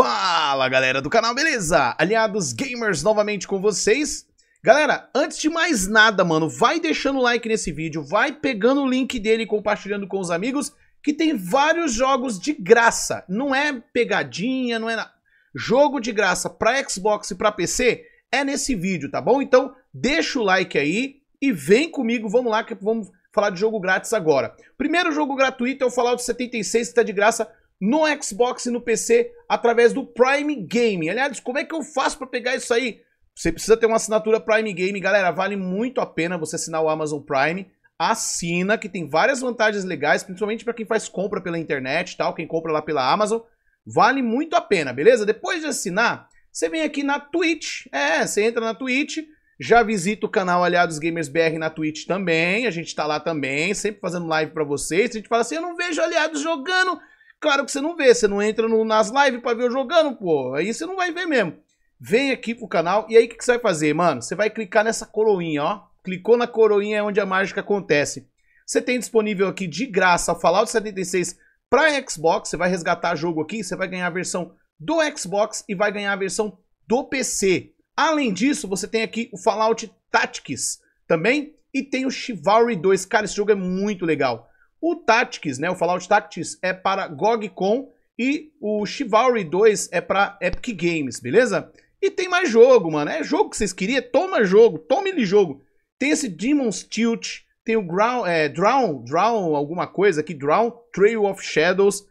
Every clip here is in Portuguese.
Fala galera do canal, beleza? Aliados Gamers novamente com vocês. Galera, antes de mais nada, mano, vai deixando o like nesse vídeo, vai pegando o link dele e compartilhando com os amigos, que tem vários jogos de graça. Não é pegadinha, não é nada. Jogo de graça para Xbox e para PC é nesse vídeo, tá bom? Então, deixa o like aí e vem comigo, vamos lá que vamos falar de jogo grátis agora. Primeiro jogo gratuito é o Fallout 76 que tá de graça no Xbox e no PC através do Prime Game. Aliás, como é que eu faço para pegar isso aí? Você precisa ter uma assinatura Prime Game, galera. Vale muito a pena você assinar o Amazon Prime. Assina, que tem várias vantagens legais, principalmente para quem faz compra pela internet tal, quem compra lá pela Amazon. Vale muito a pena, beleza? Depois de assinar, você vem aqui na Twitch. É, você entra na Twitch, já visita o canal Aliados Gamers BR na Twitch também. A gente tá lá também, sempre fazendo live para vocês. A gente fala assim: eu não vejo aliados jogando, Claro que você não vê, você não entra no, nas lives pra ver eu jogando, pô. Aí você não vai ver mesmo. Vem aqui pro canal e aí o que, que você vai fazer, mano? Você vai clicar nessa coroinha, ó. Clicou na coroinha é onde a mágica acontece. Você tem disponível aqui de graça o Fallout 76 para Xbox. Você vai resgatar jogo aqui, você vai ganhar a versão do Xbox e vai ganhar a versão do PC. Além disso, você tem aqui o Fallout Tactics também e tem o Chivalry 2. Cara, esse jogo é muito legal. O Tactics, né, o Fallout Tactics é para GOG.com e o Chivalry 2 é para Epic Games, beleza? E tem mais jogo, mano. É jogo que vocês queriam? Toma jogo, tome-lhe jogo. Tem esse Demon's Tilt, tem o Ground, é, Drown, Drown alguma coisa aqui, Drown, Trail of Shadows,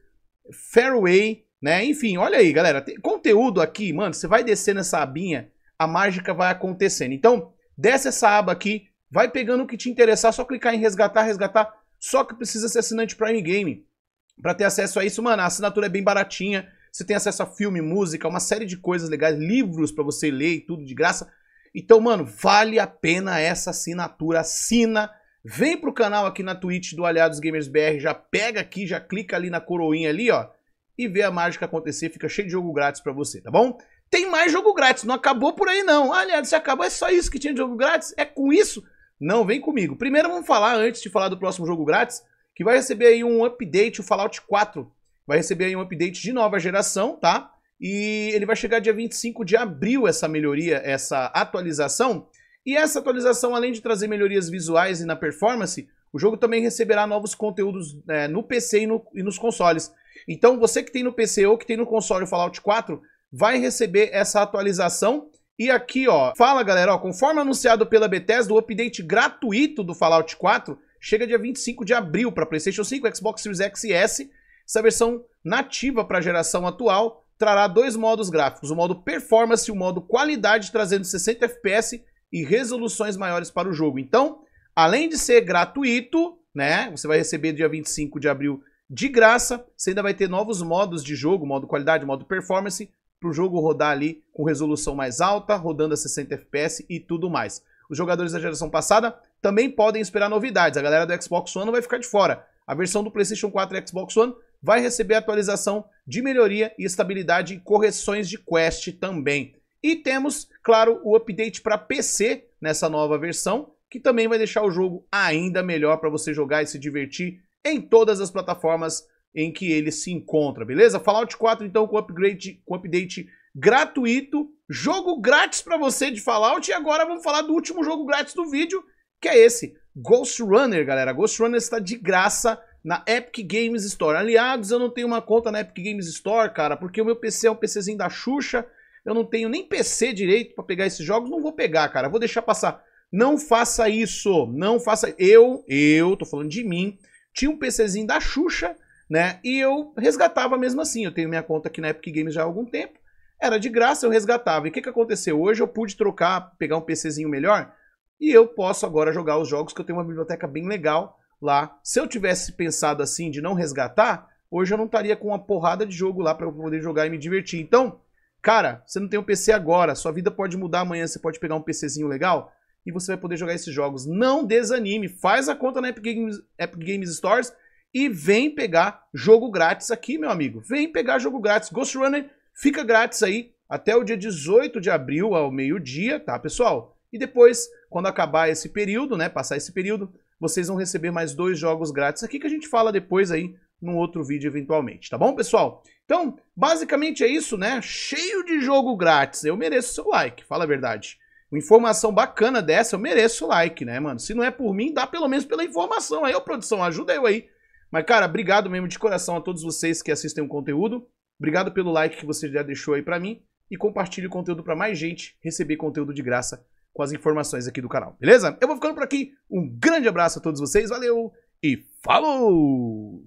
Fairway, né? Enfim, olha aí, galera. Tem conteúdo aqui, mano. Você vai descer nessa abinha, a mágica vai acontecendo. Então, desce essa aba aqui, vai pegando o que te interessar, só clicar em resgatar, resgatar só que precisa ser assinante Prime Game para ter acesso a isso. Mano, a assinatura é bem baratinha. Você tem acesso a filme, música, uma série de coisas legais, livros para você ler e tudo de graça. Então, mano, vale a pena essa assinatura. Assina, vem pro canal aqui na Twitch do Aliados Gamers BR, já pega aqui, já clica ali na coroinha ali, ó, e vê a mágica acontecer. Fica cheio de jogo grátis para você, tá bom? Tem mais jogo grátis, não acabou por aí não. Aliás, se acabou, é só isso que tinha de jogo grátis? É com isso não, vem comigo. Primeiro vamos falar, antes de falar do próximo jogo grátis, que vai receber aí um update, o Fallout 4. Vai receber aí um update de nova geração, tá? E ele vai chegar dia 25 de abril, essa melhoria, essa atualização. E essa atualização, além de trazer melhorias visuais e na performance, o jogo também receberá novos conteúdos é, no PC e, no, e, nos consoles. Então, você que tem no PC ou que tem no console o Fallout 4, vai receber essa atualização e aqui, ó, fala galera, ó, conforme anunciado pela Bethesda, o update gratuito do Fallout 4 chega dia 25 de abril para PlayStation 5, Xbox Series X e S. Essa versão nativa para a geração atual trará dois modos gráficos, o modo performance e o modo qualidade, trazendo 60 FPS e resoluções maiores para o jogo. Então, além de ser gratuito, né, você vai receber dia 25 de abril de graça, você ainda vai ter novos modos de jogo, modo qualidade, modo performance, para o jogo rodar ali com resolução mais alta, rodando a 60 FPS e tudo mais. Os jogadores da geração passada também podem esperar novidades. A galera do Xbox One não vai ficar de fora. A versão do PlayStation 4 e Xbox One vai receber atualização de melhoria e estabilidade e correções de quest também. E temos, claro, o update para PC nessa nova versão, que também vai deixar o jogo ainda melhor para você jogar e se divertir em todas as plataformas em que ele se encontra, beleza? Fallout 4 então com upgrade, com update gratuito, jogo grátis para você de Fallout e agora vamos falar do último jogo grátis do vídeo, que é esse, Ghost Runner, galera. Ghost Runner está de graça na Epic Games Store. Aliados, eu não tenho uma conta na Epic Games Store, cara, porque o meu PC é um PCzinho da Xuxa. Eu não tenho nem PC direito para pegar esses jogos, não vou pegar, cara. Vou deixar passar. Não faça isso, não faça. Eu, eu tô falando de mim. Tinha um PCzinho da Xuxa né? E eu resgatava mesmo assim. Eu tenho minha conta aqui na Epic Games já há algum tempo. Era de graça, eu resgatava. E o que, que aconteceu? Hoje eu pude trocar, pegar um PCzinho melhor e eu posso agora jogar os jogos que eu tenho uma biblioteca bem legal lá. Se eu tivesse pensado assim de não resgatar, hoje eu não estaria com uma porrada de jogo lá para eu poder jogar e me divertir. Então, cara, você não tem um PC agora, sua vida pode mudar amanhã, você pode pegar um PCzinho legal e você vai poder jogar esses jogos. Não desanime, faz a conta na Epic Games, Epic Games Stores e vem pegar jogo grátis aqui, meu amigo. Vem pegar jogo grátis. Ghost Runner fica grátis aí até o dia 18 de abril ao meio-dia, tá, pessoal? E depois, quando acabar esse período, né, passar esse período, vocês vão receber mais dois jogos grátis aqui que a gente fala depois aí num outro vídeo eventualmente, tá bom, pessoal? Então, basicamente é isso, né? Cheio de jogo grátis. Eu mereço seu like, fala a verdade. Uma informação bacana dessa, eu mereço like, né, mano? Se não é por mim, dá pelo menos pela informação aí, ô produção, ajuda eu aí mas, cara, obrigado mesmo de coração a todos vocês que assistem o conteúdo. Obrigado pelo like que você já deixou aí para mim. E compartilhe o conteúdo para mais gente receber conteúdo de graça com as informações aqui do canal, beleza? Eu vou ficando por aqui. Um grande abraço a todos vocês, valeu e falou!